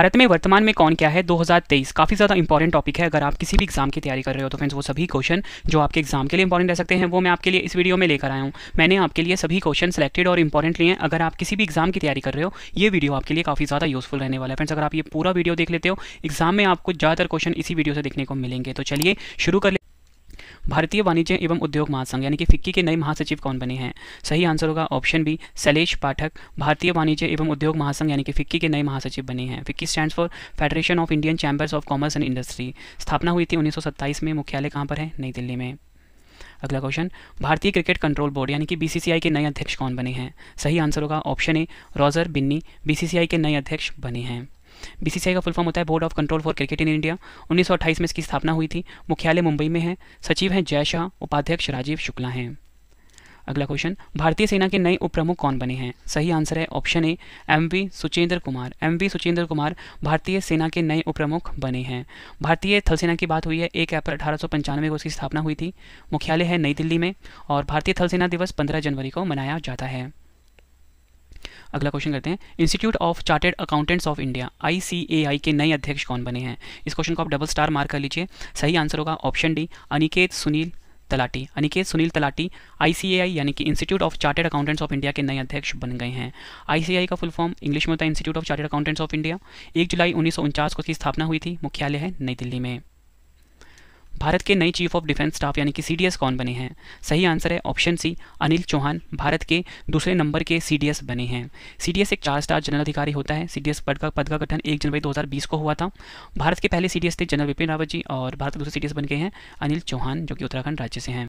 भारत में वर्तमान में कौन क्या है 2023 काफ़ी ज़्यादा इंपॉर्टेंट टॉपिक है अगर आप किसी भी एग्जाम की तैयारी कर रहे हो तो फ्रेंड्स वो सभी क्वेश्चन जो आपके एग्जाम के लिए इंपॉर्टेंट रह सकते हैं वो मैं आपके लिए इस वीडियो में लेकर आया हूँ मैंने आपके लिए सभी क्वेश्चन सेलेक्टेड और इंपॉर्टेंट लिए हैं अगर आप किसी भी एग्जाम की तैयारी कर रहे हो ये वीडियो आपके लिए काफ़ी ज़्यादा यूजफुल रहने वाला है फ्रेंड्स अगर आप ये पूरा वीडियो देख लेते हो एग्जाम में आपको ज़्यादातर क्वेश्चन इसी वीडियो से देखने को मिलेंगे तो चलिए शुरू कर भारतीय वाणिज्य एवं उद्योग महासंघ यानी कि फिक्की के नए महासचिव कौन बने हैं सही आंसर होगा ऑप्शन बी शैलेश पाठक भारतीय वाणिज्य एवं उद्योग महासंघ यानी कि फिक्की के नए महासचिव बने हैं FICCI stand for Federation of Indian Chambers of Commerce and Industry स्थापना हुई थी उन्नीस में मुख्यालय कहाँ पर है नई दिल्ली में अगला क्वेश्चन भारतीय क्रिकेट कंट्रोल बोर्ड यानी कि बीसीसीआई के नए अध्यक्ष कौन बने हैं सही आंसर होगा option A Roger Binny BCCI के नए अध्यक्ष बने हैं बीसीसीआई का फुल फॉर्म होता है Board of Control for Cricket in India उन्नीस में इसकी स्थापना हुई थी मुख्यालय मुंबई में है सचिव हैं जय शाह उपाध्यक्ष राजीव शुक्ला हैं अगला क्वेश्चन भारतीय सेना के नए उपप्रमुख कौन बने हैं सही आंसर है option A M V Suchindra Kumar M V Suchindra Kumar भारतीय सेना के नए उपप्रमुख बने हैं भारतीय थल सेना की बात हुई है एक अप्रैल अठारह को इसकी स्थापना हुई थी मुख्यालय है नई दिल्ली में और भारतीय थल सेना दिवस 15 जनवरी को मनाया जाता है अगला क्वेश्चन करते हैं Institute of Chartered Accountants of India आई के नए अध्यक्ष कौन बने हैं इस क्वेश्चन को आप डबल स्टार मार्क कर लीजिए सही आंसर होगा option D Aniket Sunil Talati Aniket Sunil Talati ICAI यानी कि Institute of Chartered Accountants of India के नए अध्यक्ष बन गए हैं आई का फुल फॉर्म इंग्लिश में होता है Institute of Chartered Accountants of India एक जुलाई उन्नीस को इसकी स्थापना हुई थी मुख्यालय है नई दिल्ली में भारत के नए चीफ ऑफ डिफेंस स्टाफ यानी कि सीडीएस कौन बने हैं सही आंसर है ऑप्शन सी अनिल चौहान भारत के दूसरे नंबर के सीडीएस बने हैं सीडीएस एक चार स्टार जनरल अधिकारी होता है सीडीएस पद का पद का गठन एक जनवरी 2020 को हुआ था भारत के पहले सीडीएस थे जनरल बिपिन रावत जी और भारत के दूसरे सीडीएस बन गए हैं अनिल चौहान जो कि उत्तराखंड राज्य से हैं